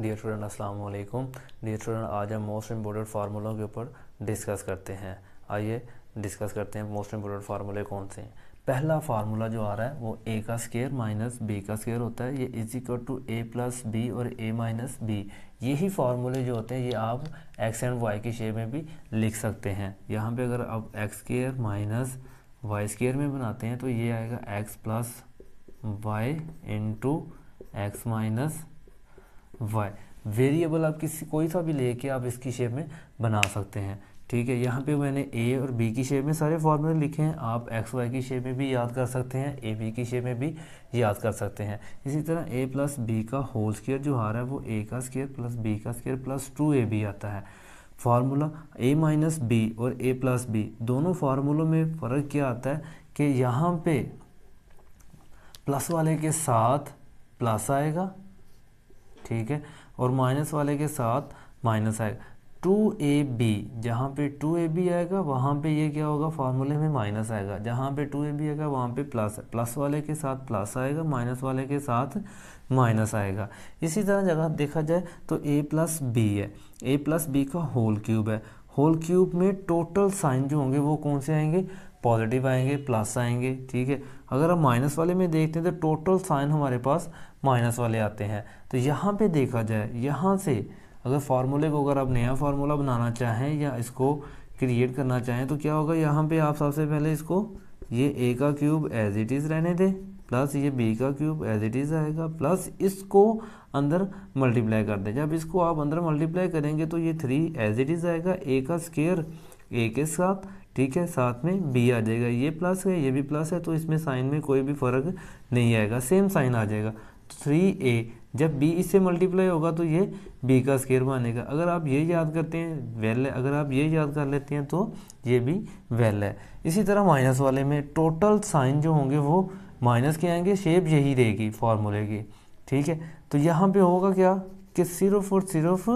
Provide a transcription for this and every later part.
dear student अस्सलाम वालेकुम dear student आज हम मोस्ट इम्पोर्टेंट फार्मूलों के ऊपर डिस्कस करते हैं आइए डिस्कस करते हैं मोस्ट इम्पोर्टेंट फार्मूले कौन से हैं पहला फार्मूला जो आ रहा है वो ए का स्केयर माइनस बी का स्केयर होता है ये is equal to A plus B और ए माइनस बी यही फार्मूले जो होते हैं ये आप एक्स एंड वाई की शेप में भी लिख सकते हैं यहाँ पे अगर आप X square minus Y square में बनाते हैं तो ये आएगा X plus Y into X minus Y variable आप किसी कोई सा भी लेके आप इसकी शेप में बना सकते हैं ठीक है यहाँ पे मैंने ए और बी की शेप में सारे फॉर्मूले लिखे हैं आप एक्स वाई की शेप में भी याद कर सकते हैं ए बी की शेप में भी याद कर सकते हैं इसी तरह ए प्लस बी का होल स्केयर जो आ रहा है वो ए का स्केयर प्लस बी का square plus two A B आता है फार्मूला ए माइनस बी और ए प्लस बी दोनों फार्मूलों में फ़र्क क्या आता है कि यहाँ पे प्लस वाले के साथ प्लस आएगा ठीक है और माइनस वाले के साथ माइनस आएगा टू ए बी जहाँ पे टू ए बी आएगा वहाँ पे ये क्या होगा फार्मूले में माइनस आएगा जहाँ पे टू ए बी आएगा वहाँ पे प्लस है प्लस वाले के साथ प्लस आएगा माइनस वाले के साथ माइनस आएगा इसी तरह जगह देखा जाए तो ए प्लस बी है ए प्लस बी का होल क्यूब है होल क्यूब में टोटल साइन जो होंगे वो कौन से आएंगे पॉजिटिव आएंगे प्लस आएंगे ठीक है अगर हम माइनस वाले में देखते हैं तो टोटल साइन हमारे पास माइनस वाले आते हैं तो यहाँ पे देखा जाए यहाँ से अगर फार्मूले को अगर आप नया फार्मूला बनाना चाहें या इसको क्रिएट करना चाहें तो क्या होगा यहाँ पे आप सबसे पहले इसको ये ए का क्यूब एज इट इज़ रहने दें प्लस ये बी का क्यूब एज इट इज़ आएगा प्लस इसको अंदर मल्टीप्लाई कर दें जब इसको आप अंदर मल्टीप्लाई करेंगे तो ये थ्री एज इट इज़ आएगा ए का स्केयर ए के साथ ठीक है साथ में बी आ जाएगा ये प्लस है ये भी प्लस है तो इसमें साइन में कोई भी फ़र्क नहीं आएगा सेम साइन आ जाएगा थ्री ए जब बी इससे मल्टीप्लाई होगा तो ये बी का स्केयर बनेगा अगर आप ये याद करते हैं वेल है अगर आप ये याद कर लेते हैं तो ये भी वेल है इसी तरह माइनस वाले में टोटल साइन जो होंगे वो माइनस के आएंगे शेप यही रहेगी फार्मूले की ठीक है तो यहाँ पे होगा क्या कि सिर्फ और सिर्फ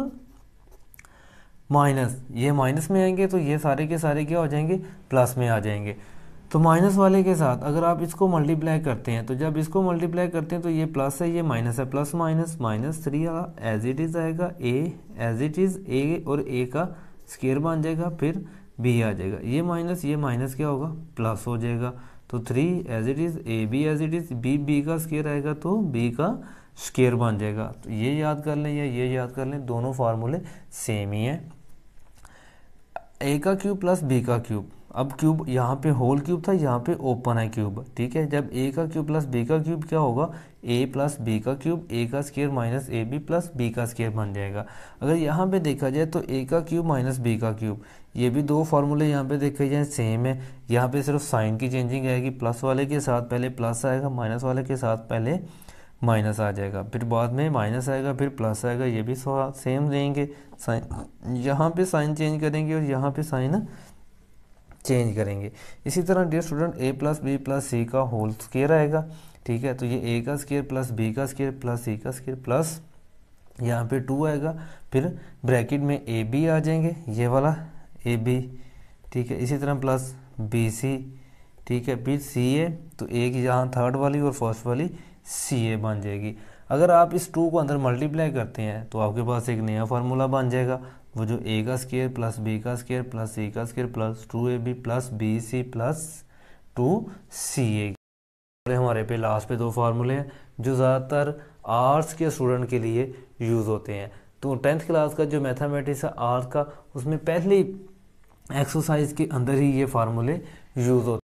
माइनस ये माइनस में आएंगे तो ये सारे के सारे क्या हो जाएंगे प्लस में आ जाएंगे तो माइनस वाले के साथ अगर आप इसको मल्टीप्लाई करते हैं तो जब इसको मल्टीप्लाई करते हैं तो ये प्लस है ये माइनस है plus minus minus three as it is आएगा A as it is A और ए का स्केयर बन जाएगा फिर बी आ जाएगा ये माइनस ये माइनस क्या होगा प्लस हो जाएगा तो three as it is A B as it is B B का स्केयर आएगा तो बी का स्केयर बन जाएगा तो ये याद कर लें या ये याद कर लें दोनों फार्मूले सेम ही हैं ए का क्यूब प्लस बी का क्यूब अब क्यूब यहाँ पे होल क्यूब था यहाँ पे ओपन है क्यूब ठीक है जब ए का क्यूब प्लस बी का क्यूब क्या होगा ए प्लस बी का क्यूब ए का square minus A B plus B का स्केयर बन जाएगा अगर यहाँ पे देखा जाए तो ए का क्यूब माइनस बी का क्यूब ये भी दो फार्मूले यहाँ पे देखे जाए सेम है यहाँ पे सिर्फ साइन की चेंजिंग आएगी प्लस वाले के साथ पहले प्लस आएगा माइनस वाले के साथ पहले माइनस आ जाएगा फिर बाद में माइनस आएगा फिर प्लस आएगा ये भी सेम देंगे साइन यहाँ पे साइन चेंज करेंगे और यहाँ पे साइन चेंज करेंगे इसी तरह dear student A plus B plus C का होल स्केयर आएगा ठीक है तो ये ए का स्केयर प्लस बी का स्केयर प्लस सी का स्केयर प्लस यहाँ पे टू आएगा फिर ब्रैकेट में ए बी आ जाएंगे ये वाला ए बी ठीक है इसी तरह प्लस बी सी ठीक है फिर सी ए तो ए की यहाँ थर्ड वाली और फर्स्ट वाली सी ए बन जाएगी अगर आप इस टू को अंदर मल्टीप्लाई करते हैं तो आपके पास एक नया फार्मूला बन जाएगा वो जो ए का स्केयर प्लस बी का स्केयर प्लस सी का square plus two A B plus B C plus two C A हमारे पे लास्ट पे दो फार्मूले हैं जो ज़्यादातर आर्ट्स के स्टूडेंट के लिए यूज़ होते हैं तो टेंथ क्लास का जो मैथमेटिक्स है आर्ट का उसमें पहली एक्सरसाइज के अंदर ही ये फार्मूले यूज़ होते हैं